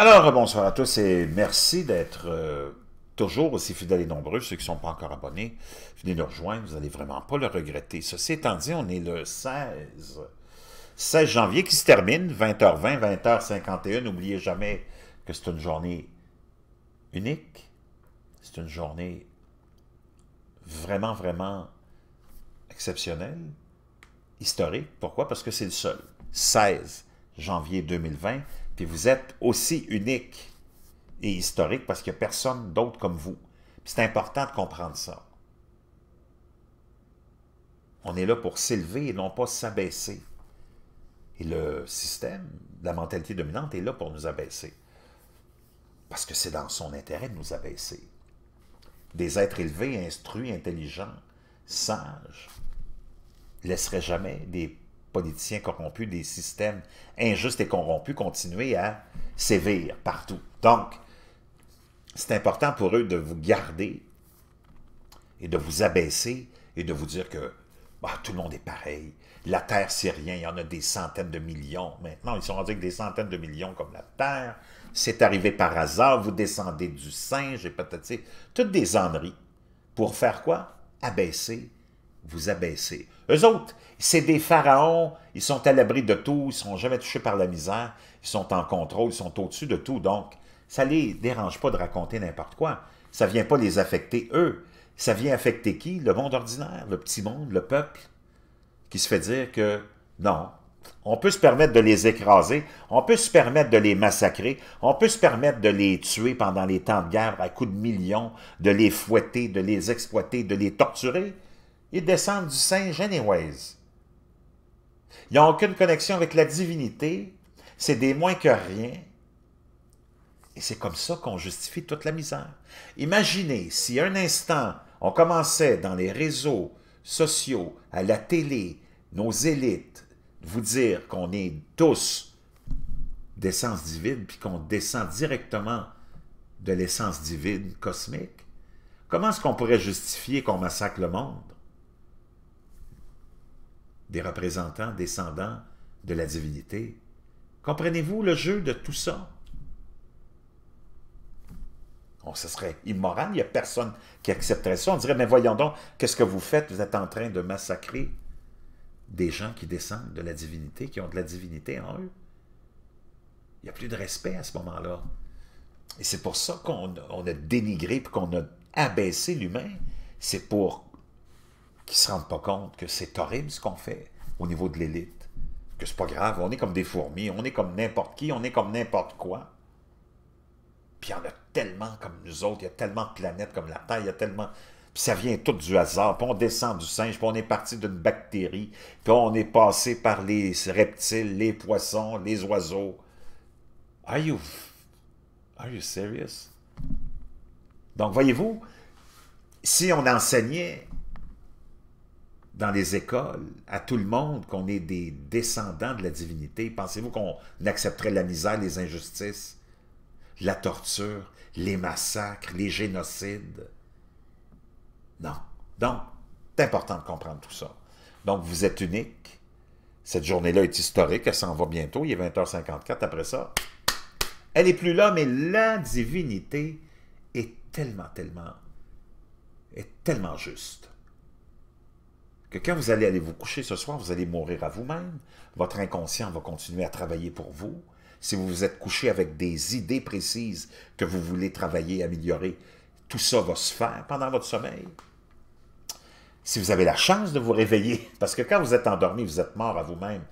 Alors, bonsoir à tous et merci d'être euh, toujours aussi fidèles et nombreux. Ceux qui ne sont pas encore abonnés, venez nous rejoindre, vous n'allez vraiment pas le regretter. Ceci étant dit, on est le 16, 16 janvier qui se termine, 20h20, 20h51. N'oubliez jamais que c'est une journée unique. C'est une journée vraiment, vraiment exceptionnelle, historique. Pourquoi? Parce que c'est le seul. 16 janvier 2020, puis vous êtes aussi unique et historique parce qu'il n'y a personne d'autre comme vous. C'est important de comprendre ça. On est là pour s'élever et non pas s'abaisser. Et le système, la mentalité dominante est là pour nous abaisser. Parce que c'est dans son intérêt de nous abaisser. Des êtres élevés, instruits, intelligents, sages, laisseraient jamais des politiciens corrompus, des systèmes injustes et corrompus continuer à sévir partout. Donc, c'est important pour eux de vous garder et de vous abaisser et de vous dire que bah, tout le monde est pareil. La Terre, c'est rien. Il y en a des centaines de millions. Maintenant, ils sont rendus avec des centaines de millions comme la Terre. C'est arrivé par hasard. Vous descendez du singe et peut-être... Toutes des enneries. Pour faire quoi? Abaisser vous abaisser. Eux autres, c'est des pharaons, ils sont à l'abri de tout, ils ne sont jamais touchés par la misère, ils sont en contrôle, ils sont au-dessus de tout, donc ça ne les dérange pas de raconter n'importe quoi. Ça ne vient pas les affecter, eux. Ça vient affecter qui? Le monde ordinaire, le petit monde, le peuple, qui se fait dire que non, on peut se permettre de les écraser, on peut se permettre de les massacrer, on peut se permettre de les tuer pendant les temps de guerre à coups de millions, de les fouetter, de les exploiter, de les torturer. Ils descendent du saint Genewaise. Ils n'ont aucune connexion avec la divinité, c'est des moins que rien. Et c'est comme ça qu'on justifie toute la misère. Imaginez si un instant, on commençait dans les réseaux sociaux, à la télé, nos élites, vous dire qu'on est tous d'essence divine, puis qu'on descend directement de l'essence divine cosmique, comment est-ce qu'on pourrait justifier qu'on massacre le monde? des représentants descendants de la divinité. Comprenez-vous le jeu de tout ça? On, ce serait immoral, il n'y a personne qui accepterait ça. On dirait, mais voyons donc, qu'est-ce que vous faites? Vous êtes en train de massacrer des gens qui descendent de la divinité, qui ont de la divinité en eux. Il n'y a plus de respect à ce moment-là. Et c'est pour ça qu'on a dénigré, qu'on a abaissé l'humain. C'est pour qui ne se rendent pas compte que c'est horrible ce qu'on fait au niveau de l'élite, que c'est pas grave, on est comme des fourmis, on est comme n'importe qui, on est comme n'importe quoi. Puis il y en a tellement comme nous autres, il y a tellement de planètes comme la Terre, il y a tellement... Puis ça vient tout du hasard, puis on descend du singe, puis on est parti d'une bactérie, puis on est passé par les reptiles, les poissons, les oiseaux. Are you... Are you serious? Donc, voyez-vous, si on enseignait dans les écoles, à tout le monde, qu'on est des descendants de la divinité. Pensez-vous qu'on accepterait la misère, les injustices, la torture, les massacres, les génocides? Non. Donc, c'est important de comprendre tout ça. Donc, vous êtes unique. Cette journée-là est historique, elle s'en va bientôt, il est 20h54 après ça. Elle n'est plus là, mais la divinité est tellement, tellement, est tellement juste que quand vous allez aller vous coucher ce soir, vous allez mourir à vous-même. Votre inconscient va continuer à travailler pour vous. Si vous vous êtes couché avec des idées précises que vous voulez travailler, améliorer, tout ça va se faire pendant votre sommeil. Si vous avez la chance de vous réveiller, parce que quand vous êtes endormi, vous êtes mort à vous-même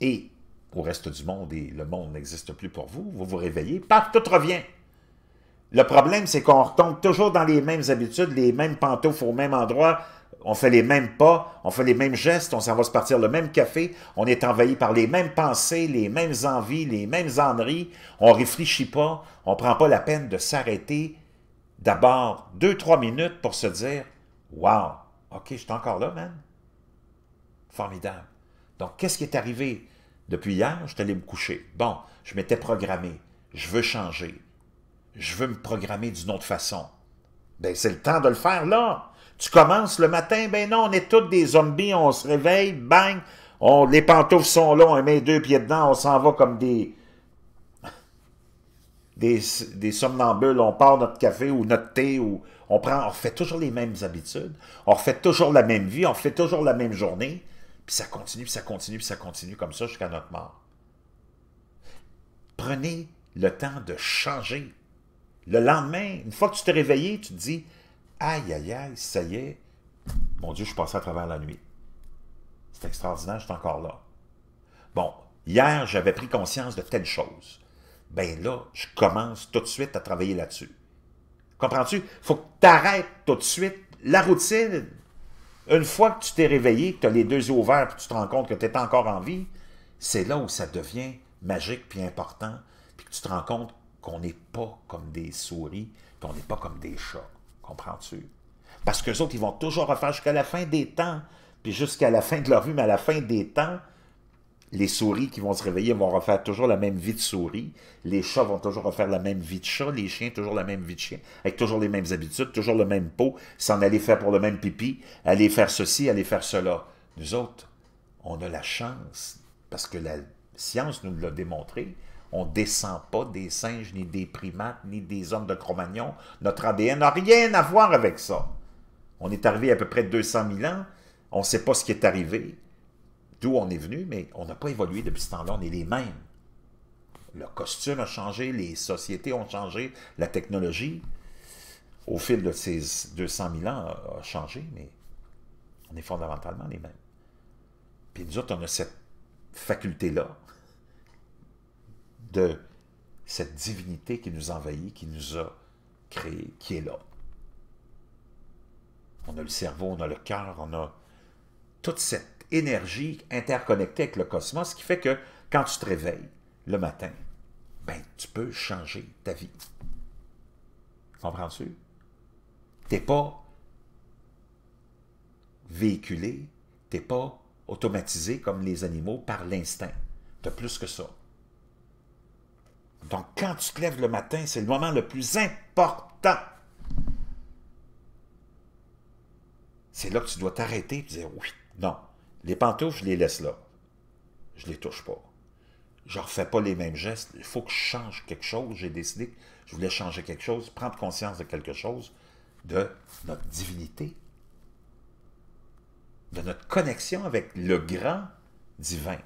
et au reste du monde et le monde n'existe plus pour vous, vous vous réveillez, paf, tout revient. Le problème, c'est qu'on retombe toujours dans les mêmes habitudes, les mêmes pantoufles au même endroit, on fait les mêmes pas, on fait les mêmes gestes, on s'en va se partir le même café, on est envahi par les mêmes pensées, les mêmes envies, les mêmes enneries, on réfléchit pas, on prend pas la peine de s'arrêter d'abord deux, trois minutes pour se dire « Wow, ok, je suis encore là, man. » Formidable. Donc, qu'est-ce qui est arrivé? Depuis hier, je suis allé me coucher. Bon, je m'étais programmé. Je veux changer. Je veux me programmer d'une autre façon. Ben, c'est le temps de le faire là. Tu commences le matin, ben non, on est tous des zombies, on se réveille, bang, on, les pantoufles sont là, on met deux pieds dedans, on s'en va comme des, des, somnambules, on part notre café ou notre thé ou on prend, on fait toujours les mêmes habitudes, on refait toujours la même vie, on fait toujours la même journée, puis ça continue, puis ça continue, puis ça continue comme ça jusqu'à notre mort. Prenez le temps de changer. Le lendemain, une fois que tu t'es réveillé, tu te dis aïe, aïe, aïe, ça y est, mon Dieu, je suis passé à travers la nuit. C'est extraordinaire, je suis encore là. Bon, hier, j'avais pris conscience de telle chose. Ben là, je commence tout de suite à travailler là-dessus. Comprends-tu? faut que tu arrêtes tout de suite la routine. Une fois que tu t'es réveillé, que tu as les deux yeux ouverts, que tu te rends compte que tu es encore en vie, c'est là où ça devient magique puis important, puis que tu te rends compte qu'on n'est pas comme des souris, qu'on n'est pas comme des chats. Comprends-tu? Parce que autres, ils vont toujours refaire jusqu'à la fin des temps, puis jusqu'à la fin de leur vie, mais à la fin des temps, les souris qui vont se réveiller vont refaire toujours la même vie de souris. Les chats vont toujours refaire la même vie de chat. Les chiens, toujours la même vie de chien. Avec toujours les mêmes habitudes, toujours le même pot. S'en aller faire pour le même pipi, aller faire ceci, aller faire cela. Nous autres, on a la chance, parce que la science nous l'a démontré, on ne descend pas des singes, ni des primates, ni des hommes de Cro-Magnon. Notre ADN n'a rien à voir avec ça. On est arrivé à peu près 200 000 ans. On ne sait pas ce qui est arrivé, d'où on est venu, mais on n'a pas évolué depuis ce temps-là. On est les mêmes. Le costume a changé, les sociétés ont changé, la technologie, au fil de ces 200 000 ans, a changé, mais on est fondamentalement les mêmes. Puis nous autres, on a cette faculté-là de cette divinité qui nous envahit, qui nous a créés, qui est là. On a le cerveau, on a le cœur, on a toute cette énergie interconnectée avec le cosmos, ce qui fait que quand tu te réveilles le matin, ben, tu peux changer ta vie. Comprends-tu? n'es pas véhiculé, tu n'es pas automatisé comme les animaux par l'instinct. Tu as plus que ça. Donc, quand tu te lèves le matin, c'est le moment le plus important. C'est là que tu dois t'arrêter et dire oui, non. Les pantoufles, je les laisse là. Je ne les touche pas. Je ne refais pas les mêmes gestes. Il faut que je change quelque chose. J'ai décidé que je voulais changer quelque chose, prendre conscience de quelque chose, de notre divinité, de notre connexion avec le grand divin.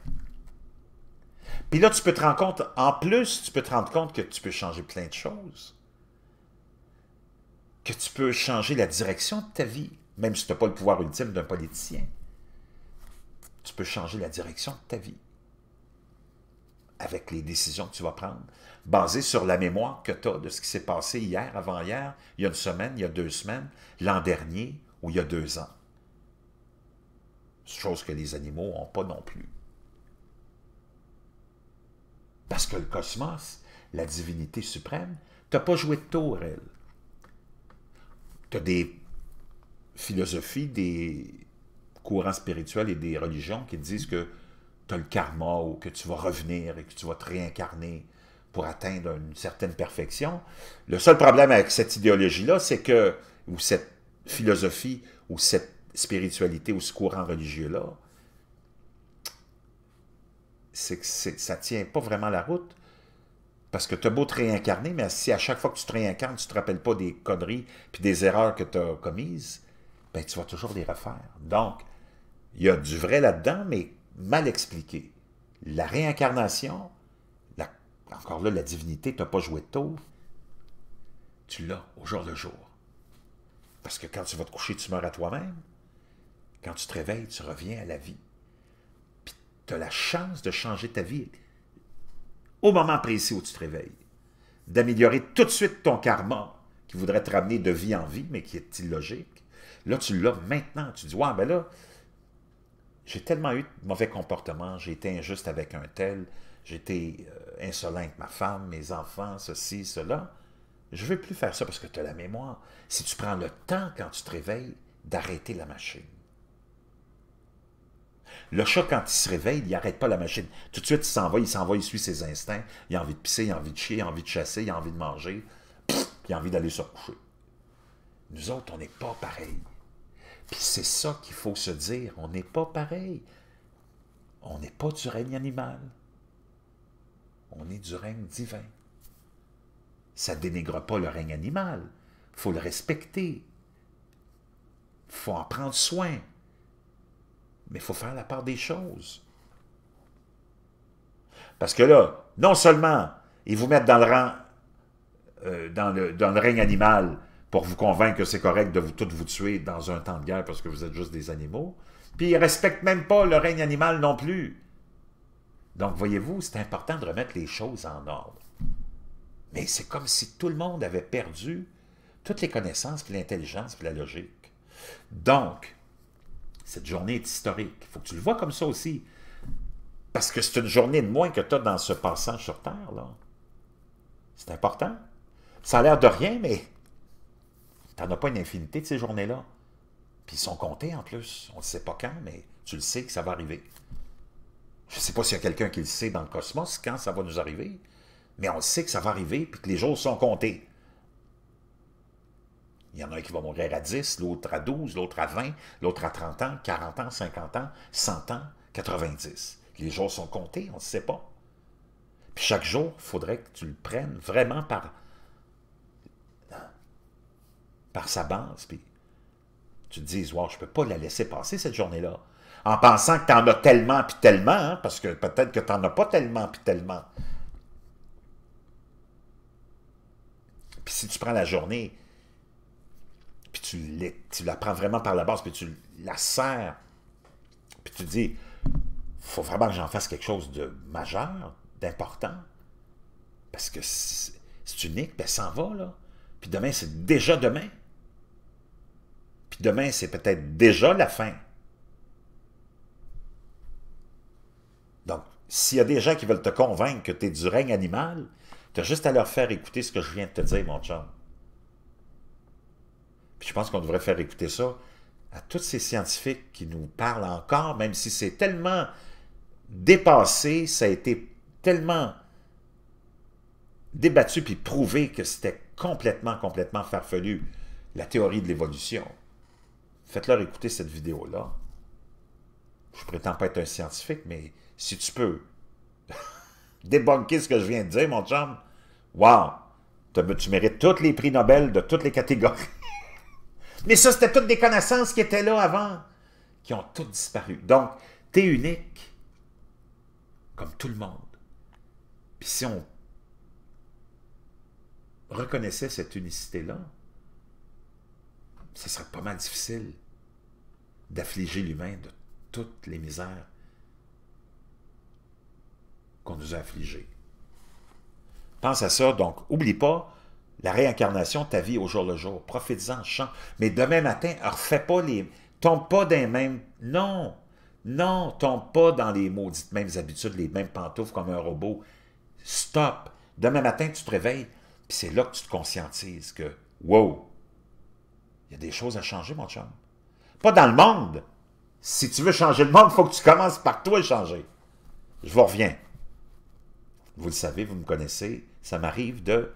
Puis là, tu peux te rendre compte, en plus, tu peux te rendre compte que tu peux changer plein de choses. Que tu peux changer la direction de ta vie, même si tu n'as pas le pouvoir ultime d'un politicien. Tu peux changer la direction de ta vie avec les décisions que tu vas prendre, basées sur la mémoire que tu as de ce qui s'est passé hier, avant-hier, il y a une semaine, il y a deux semaines, l'an dernier ou il y a deux ans. Chose que les animaux n'ont pas non plus. Parce que le cosmos, la divinité suprême, t'as pas joué de tour, elle. as des philosophies, des courants spirituels et des religions qui disent que tu as le karma ou que tu vas revenir et que tu vas te réincarner pour atteindre une certaine perfection. Le seul problème avec cette idéologie-là, c'est que, ou cette philosophie, ou cette spiritualité, ou ce courant religieux-là, c'est que ça ne tient pas vraiment la route. Parce que tu as beau te réincarner, mais si à chaque fois que tu te réincarnes, tu ne te rappelles pas des conneries puis des erreurs que tu as commises, ben, tu vas toujours les refaire. Donc, il y a du vrai là-dedans, mais mal expliqué. La réincarnation, encore là, la divinité, tu n'as pas joué de tôt, tu l'as au jour le jour. Parce que quand tu vas te coucher, tu meurs à toi-même. Quand tu te réveilles, tu reviens à la vie tu as la chance de changer ta vie au moment précis où tu te réveilles, d'améliorer tout de suite ton karma qui voudrait te ramener de vie en vie, mais qui est illogique. Là, tu l'as maintenant. Tu dis, ouais, ben là, j'ai tellement eu de mauvais comportements, j'ai été injuste avec un tel, j'ai été euh, insolent avec ma femme, mes enfants, ceci, cela. Je ne veux plus faire ça parce que tu as la mémoire. Si tu prends le temps quand tu te réveilles d'arrêter la machine. Le chat, quand il se réveille, il n'arrête pas la machine. Tout de suite, il s'en va, il s'en va, il suit ses instincts. Il a envie de pisser, il a envie de chier, il a envie de chasser, il a envie de manger. il a envie d'aller se coucher. Nous autres, on n'est pas pareil. Puis c'est ça qu'il faut se dire. On n'est pas pareil. On n'est pas du règne animal. On est du règne divin. Ça dénigre pas le règne animal. faut le respecter. faut en prendre soin. Mais il faut faire la part des choses. Parce que là, non seulement ils vous mettent dans le rang, euh, dans, le, dans règne animal pour vous convaincre que c'est correct de vous toutes vous tuer dans un temps de guerre parce que vous êtes juste des animaux, puis ils ne respectent même pas le règne animal non plus. Donc, voyez-vous, c'est important de remettre les choses en ordre. Mais c'est comme si tout le monde avait perdu toutes les connaissances, puis l'intelligence, puis la logique. Donc, cette journée est historique. Il faut que tu le vois comme ça aussi. Parce que c'est une journée de moins que tu as dans ce passage sur Terre. là. C'est important. Ça a l'air de rien, mais tu n'en as pas une infinité de ces journées-là. Puis ils sont comptés en plus. On ne sait pas quand, mais tu le sais que ça va arriver. Je ne sais pas s'il y a quelqu'un qui le sait dans le cosmos, quand ça va nous arriver, mais on sait que ça va arriver, puis que les jours sont comptés. Il y en a un qui va mourir à 10, l'autre à 12, l'autre à 20, l'autre à 30 ans, 40 ans, 50 ans, 100 ans, 90. Les jours sont comptés, on ne sait pas. Puis chaque jour, il faudrait que tu le prennes vraiment par, par sa base. Puis tu te dises, je ne peux pas la laisser passer cette journée-là. En pensant que tu en as tellement, puis tellement, hein, parce que peut-être que tu n'en as pas tellement, puis tellement. Puis si tu prends la journée puis tu, la prends vraiment par la base, puis tu la serres, puis tu dis, faut vraiment que j'en fasse quelque chose de majeur, d'important, parce que c'est unique, puis elle s'en va, là. Puis demain, c'est déjà demain. Puis demain, c'est peut-être déjà la fin. Donc, s'il y a des gens qui veulent te convaincre que tu es du règne animal, tu as juste à leur faire écouter ce que je viens de te dire, mon chum je pense qu'on devrait faire écouter ça à tous ces scientifiques qui nous parlent encore, même si c'est tellement dépassé, ça a été tellement débattu puis prouvé que c'était complètement, complètement farfelu, la théorie de l'évolution. Faites-leur écouter cette vidéo-là. Je prétends pas être un scientifique, mais si tu peux débunker ce que je viens de dire, mon chum, wow, tu mérites tous les prix Nobel de toutes les catégories. Mais ça, c'était toutes des connaissances qui étaient là avant, qui ont toutes disparu. Donc, tu es unique, comme tout le monde. Puis si on reconnaissait cette unicité-là, ce serait pas mal difficile d'affliger l'humain de toutes les misères qu'on nous a affligées. Pense à ça, donc oublie pas, la réincarnation, ta vie au jour le jour. Profites-en, chante. Mais demain matin, refais pas les... Tombe pas dans les mêmes... Non! Non, tombe pas dans les maudites mêmes habitudes, les mêmes pantoufles comme un robot. Stop! Demain matin, tu te réveilles, puis c'est là que tu te conscientises que, wow, il y a des choses à changer, mon chum. Pas dans le monde! Si tu veux changer le monde, il faut que tu commences par toi changer. Je vous reviens. Vous le savez, vous me connaissez, ça m'arrive de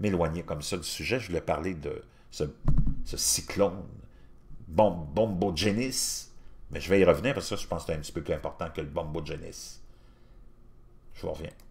m'éloigner comme ça du sujet. Je voulais parler de ce, cyclone Bombogenis, mais je vais y revenir parce que je pense que c'est un petit peu plus important que le Bombo Je vous reviens.